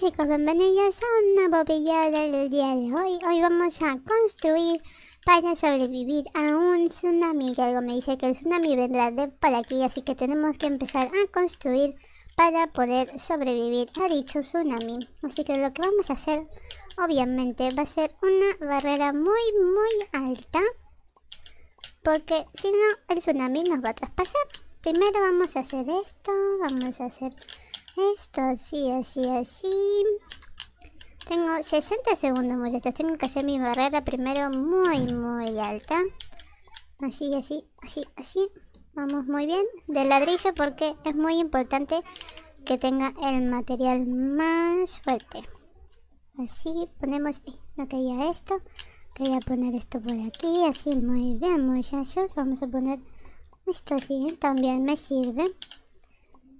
chicos, bienvenidos a una nuevo del día de hoy Hoy vamos a construir para sobrevivir a un tsunami Que algo me dice que el tsunami vendrá de por aquí Así que tenemos que empezar a construir para poder sobrevivir a dicho tsunami Así que lo que vamos a hacer, obviamente, va a ser una barrera muy muy alta Porque si no, el tsunami nos va a traspasar Primero vamos a hacer esto, vamos a hacer esto así, así, así. Tengo 60 segundos, muchachos. Tengo que hacer mi barrera primero muy, muy alta. Así, así, así, así. Vamos muy bien. De ladrillo porque es muy importante que tenga el material más fuerte. Así, ponemos... No quería esto. Quería poner esto por aquí. Así, muy bien, muchachos. Vamos a poner esto así. También me sirve.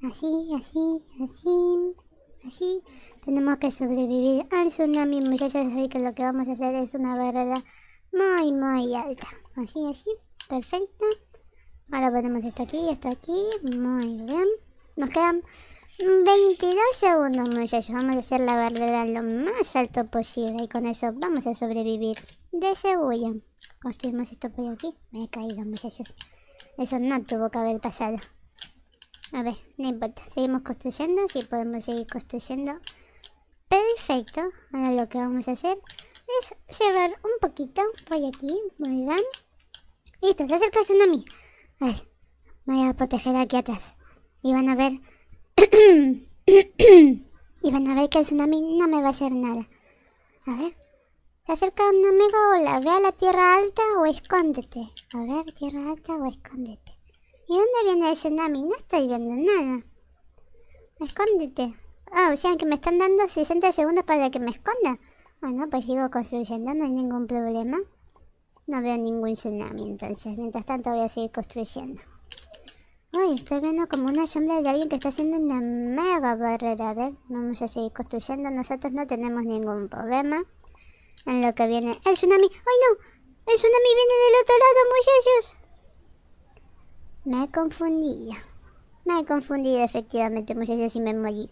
Así, así, así, así. Tenemos que sobrevivir al tsunami, muchachos. Así que lo que vamos a hacer es una barrera muy, muy alta. Así, así. Perfecto. Ahora ponemos esto aquí, esto aquí. Muy bien. Nos quedan 22 segundos, muchachos. Vamos a hacer la barrera lo más alto posible. Y con eso vamos a sobrevivir. De seguro. Construimos esto por aquí. Me he caído, muchachos. Eso no tuvo que haber pasado. A ver, no importa. Seguimos construyendo. Si podemos seguir construyendo. Perfecto. Ahora lo que vamos a hacer es cerrar un poquito. Voy aquí. Muy bien. Listo, se acerca el tsunami. A ver, voy a proteger aquí atrás. Y van a ver... y van a ver que el tsunami no me va a hacer nada. A ver. Se acerca un amigo. ola, ve a la tierra alta o escóndete. A ver, tierra alta o escóndete. ¿Y dónde viene el tsunami? No estoy viendo nada. Escóndete. Ah, o sea que me están dando 60 segundos para que me esconda. Bueno, pues sigo construyendo, no hay ningún problema. No veo ningún tsunami, entonces. Mientras tanto voy a seguir construyendo. Uy, estoy viendo como una sombra de alguien que está haciendo una mega barrera. A ver, vamos a seguir construyendo. Nosotros no tenemos ningún problema. En lo que viene... ¡El tsunami! ¡Ay, no! ¡El tsunami viene del otro lado, muchachos! Me he confundido Me he confundido efectivamente, muchachos, y me morí.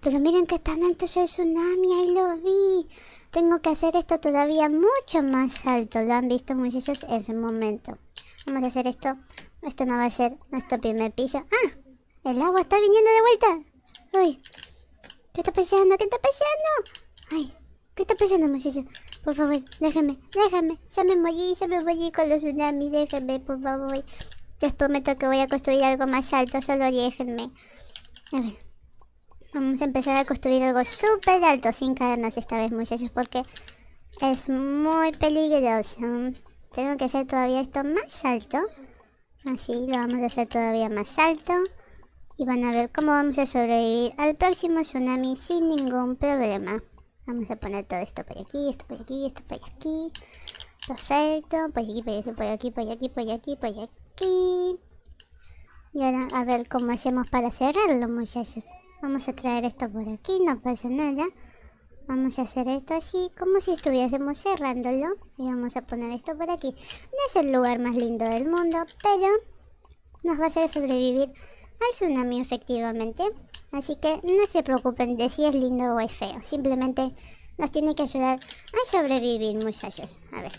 Pero miren que están altos el tsunami, ahí lo vi. Tengo que hacer esto todavía mucho más alto. Lo han visto muchachos en ese momento. Vamos a hacer esto. Esto no va a ser nuestro primer piso. ¡Ah! El agua está viniendo de vuelta. ¡Uy! ¿Qué está pasando? ¿Qué está pasando? ¡Ay! ¿Qué está pasando, muchachos? Por favor, déjame, déjame. Ya me morí, ya me morí con los tsunamis. Déjame, por favor. Les prometo que voy a construir algo más alto, solo déjenme. A ver. Vamos a empezar a construir algo súper alto, sin cadenas esta vez, muchachos, porque es muy peligroso. Tengo que hacer todavía esto más alto. Así lo vamos a hacer todavía más alto. Y van a ver cómo vamos a sobrevivir al próximo tsunami sin ningún problema. Vamos a poner todo esto por aquí, esto por aquí, esto por aquí. Perfecto. Por aquí, por aquí, por aquí, por aquí, por aquí, por aquí aquí. Y ahora a ver cómo hacemos para cerrarlo muchachos. Vamos a traer esto por aquí, no pasa nada. Vamos a hacer esto así, como si estuviésemos cerrándolo. Y vamos a poner esto por aquí. No es el lugar más lindo del mundo, pero nos va a hacer sobrevivir al tsunami efectivamente. Así que no se preocupen de si es lindo o es feo. Simplemente nos tiene que ayudar a sobrevivir, muchachos. A ver,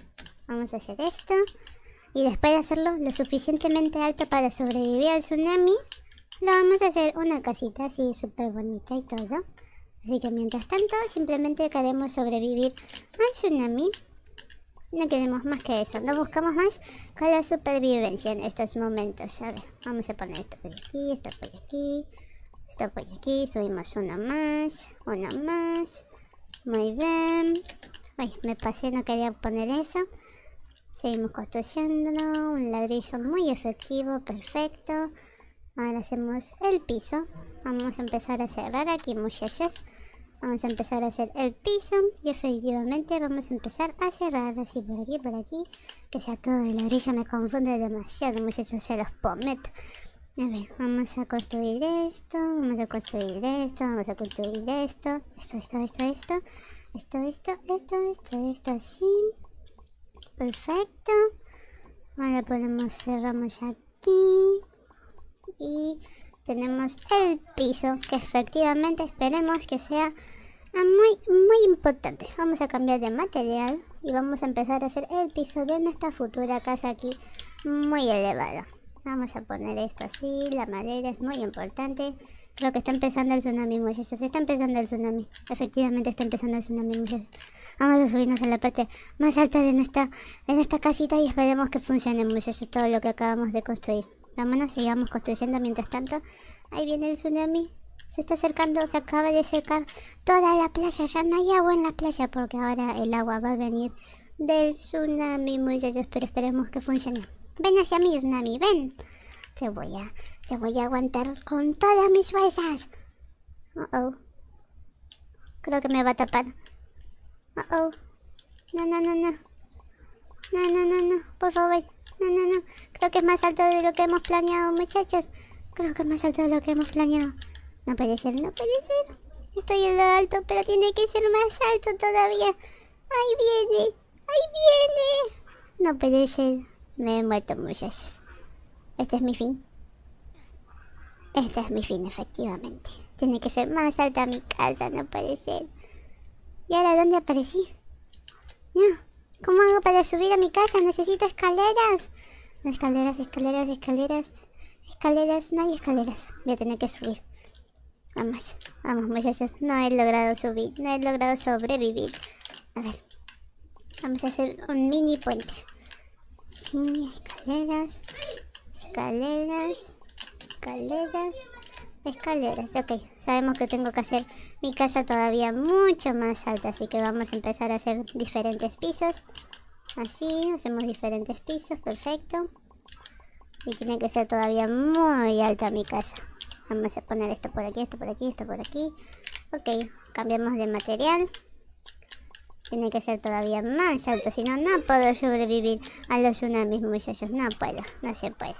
vamos a hacer esto y después de hacerlo lo suficientemente alto para sobrevivir al tsunami, lo vamos a hacer una casita así súper bonita y todo. Así que mientras tanto simplemente queremos sobrevivir al tsunami. No queremos más que eso, no buscamos más con la supervivencia en estos momentos. A ver, vamos a poner esto por aquí, esto por aquí, esto por aquí. Subimos uno más, uno más. Muy bien. Ay, me pasé, no quería poner eso. Seguimos construyéndolo, un ladrillo muy efectivo, perfecto. Ahora hacemos el piso. Vamos a empezar a cerrar aquí muchachos. Vamos a empezar a hacer el piso y efectivamente vamos a empezar a cerrar así por aquí, por aquí. Que sea todo el ladrillo, me confunde demasiado muchachos, se los prometo. A ver, vamos a construir esto, vamos a construir esto, vamos a construir esto, esto, esto, esto, esto, esto, esto, esto, esto, esto, esto, esto así perfecto. Ahora ponemos, cerramos aquí. Y tenemos el piso, que efectivamente esperemos que sea ah, muy, muy importante. Vamos a cambiar de material y vamos a empezar a hacer el piso de nuestra futura casa aquí muy elevada. Vamos a poner esto así, la madera es muy importante. Creo que está empezando el tsunami, muchachos. Está empezando el tsunami. Efectivamente está empezando el tsunami, muchachos. Vamos a subirnos a la parte más alta de nuestra, casita y esperemos que funcione, muchachos, todo lo que acabamos de construir. Vámonos, sigamos construyendo mientras tanto. Ahí viene el tsunami. Se está acercando, se acaba de secar toda la playa. Ya no hay agua en la playa porque ahora el agua va a venir del tsunami, muchachos. Pero esperemos que funcione. Ven hacia mí, tsunami, ven. Te voy a te voy a aguantar con todas mis fuerzas. Uh oh. Creo que me va a tapar. Uh oh. No, no, no, no. No, no, no, no. Por favor. No, no, no. Creo que es más alto de lo que hemos planeado, muchachos. Creo que es más alto de lo que hemos planeado. No puede ser, no puede ser. Estoy en lo alto, pero tiene que ser más alto todavía. ¡Ahí viene! ¡Ahí viene! No puede ser. Me he muerto, muchachos. Este es mi fin. Este es mi fin, efectivamente. Tiene que ser más alta mi casa, no puede ser. ¿Y ahora dónde aparecí? No. ¿Cómo hago para subir a mi casa? Necesito escaleras. Escaleras, escaleras, escaleras. Escaleras, no hay escaleras. Voy a tener que subir. Vamos, vamos muchachos. No he logrado subir, no he logrado sobrevivir. A ver. Vamos a hacer un mini puente. Sí, escaleras. Escaleras escaleras. Escaleras, ok. Sabemos que tengo que hacer mi casa todavía mucho más alta, así que vamos a empezar a hacer diferentes pisos. Así, hacemos diferentes pisos, perfecto. Y tiene que ser todavía muy alta mi casa. Vamos a poner esto por aquí, esto por aquí, esto por aquí. Ok, cambiamos de material. Tiene que ser todavía más alto, si no, no puedo sobrevivir a los tsunamis, muchachos. No puedo, no se puede.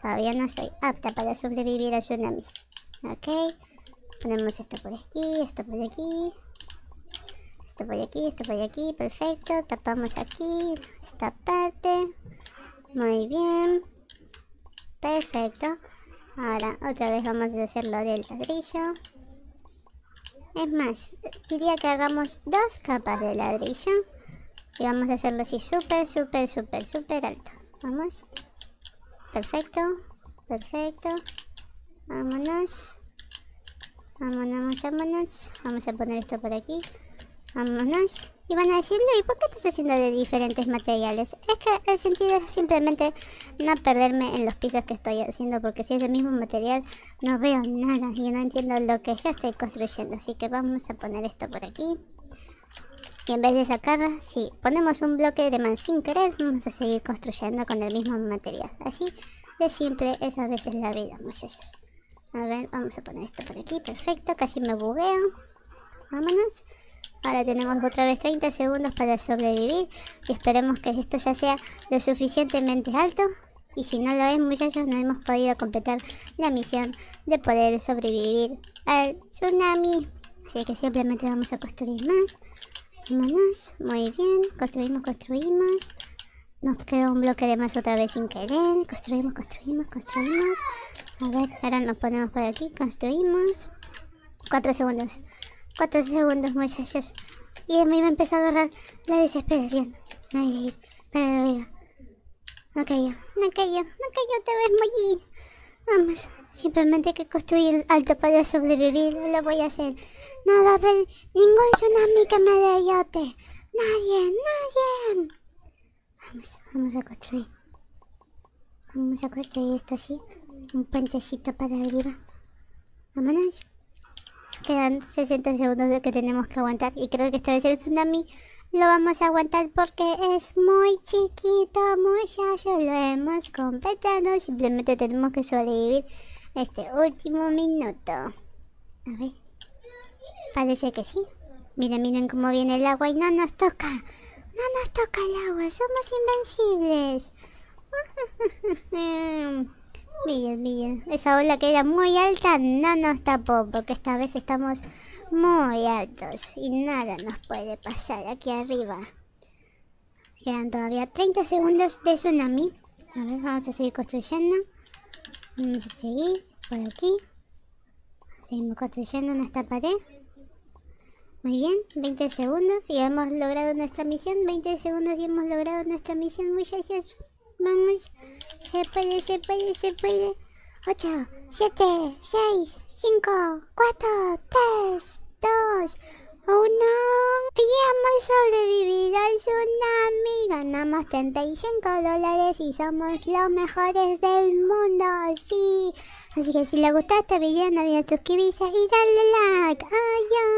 Todavía no soy apta para sobrevivir a tsunamis. Ok. Ponemos esto por aquí, esto por aquí. Esto por aquí, esto por aquí. Perfecto. Tapamos aquí esta parte. Muy bien. Perfecto. Ahora otra vez vamos a hacer lo del ladrillo. Es más, diría que hagamos dos capas de ladrillo. Y vamos a hacerlo así súper, súper, súper, súper alto. Vamos. Perfecto. Perfecto. Vámonos. Vámonos, vámonos. Vamos a poner esto por aquí. Vámonos. Y van a decirle, ¿y por qué estás haciendo de diferentes materiales? Es que el sentido es simplemente no perderme en los pisos que estoy haciendo, porque si es el mismo material no veo nada y no entiendo lo que yo estoy construyendo. Así que vamos a poner esto por aquí. Y en vez de sacarla, si ponemos un bloque de man sin querer, vamos a seguir construyendo con el mismo material. Así de simple es a veces la vida, muchachos. A ver, vamos a poner esto por aquí, perfecto, casi me bugueo. Vámonos. Ahora tenemos otra vez 30 segundos para sobrevivir y esperemos que esto ya sea lo suficientemente alto. Y si no lo es muchachos, no hemos podido completar la misión de poder sobrevivir al tsunami. Así que simplemente vamos a construir más. Vámonos. Muy bien. Construimos, construimos. Nos quedó un bloque de más otra vez sin querer. Construimos, construimos, construimos. A ver, ahora nos ponemos por aquí. Construimos. Cuatro segundos. Cuatro segundos, muchachos. Y a mí me empezó a agarrar la desesperación. Me para arriba. No cayó, no cayó, no cayó otra vez, Mollín. Vamos, simplemente que construir el alto para sobrevivir, lo voy a hacer. No va a haber ningún tsunami que me derrote. Nadie, nadie. Vamos, vamos a construir. Vamos a construir esto así. Un puentecito para arriba. Vámonos. Quedan 60 segundos de que tenemos que aguantar. Y creo que esta vez el tsunami lo vamos a aguantar porque es muy chiquito, muchacho. Lo hemos completado. Simplemente tenemos que sobrevivir este último minuto. A ver. Parece que sí. Miren, miren cómo viene el agua y no nos toca. No nos toca el agua. Somos invencibles. miren, miren. Esa ola que era muy alta no nos tapó porque esta vez estamos muy altos y nada nos puede pasar aquí arriba. Quedan todavía 30 segundos de tsunami. A ver, vamos a seguir construyendo. Vamos a seguir por aquí. Seguimos construyendo nuestra pared. Muy bien, 20 segundos y hemos logrado nuestra misión. 20 segundos y hemos logrado nuestra misión, muchas gracias Vamos, se puede, se puede, se puede. 8, 7, 6, 5, 4, 3, 2, 1. Y hemos sobrevivido al tsunami. Ganamos 35 dólares y somos los mejores del mundo. Sí. Así que si les gustaste este video, no olviden suscribirse y darle like. Adiós.